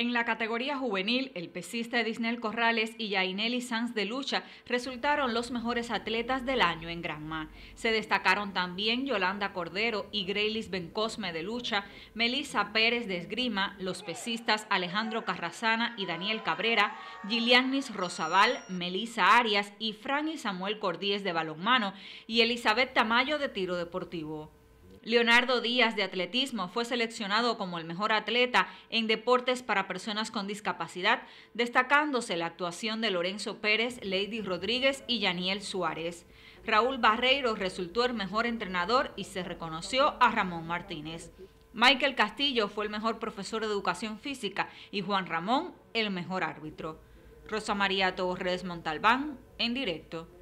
En la categoría juvenil, el pesista Disney Corrales y Yaineli Sanz de Lucha resultaron los mejores atletas del año en Granma. Se destacaron también Yolanda Cordero y Greylis Bencosme de Lucha, Melissa Pérez de Esgrima, los pesistas Alejandro Carrazana y Daniel Cabrera, Gilianis Rosabal, Melissa Arias y Fran y Samuel Cordíez de balonmano y Elizabeth Tamayo de tiro deportivo. Leonardo Díaz de Atletismo fue seleccionado como el mejor atleta en deportes para personas con discapacidad, destacándose la actuación de Lorenzo Pérez, Lady Rodríguez y Yaniel Suárez. Raúl Barreiro resultó el mejor entrenador y se reconoció a Ramón Martínez. Michael Castillo fue el mejor profesor de educación física y Juan Ramón el mejor árbitro. Rosa María Torres Montalbán, en directo.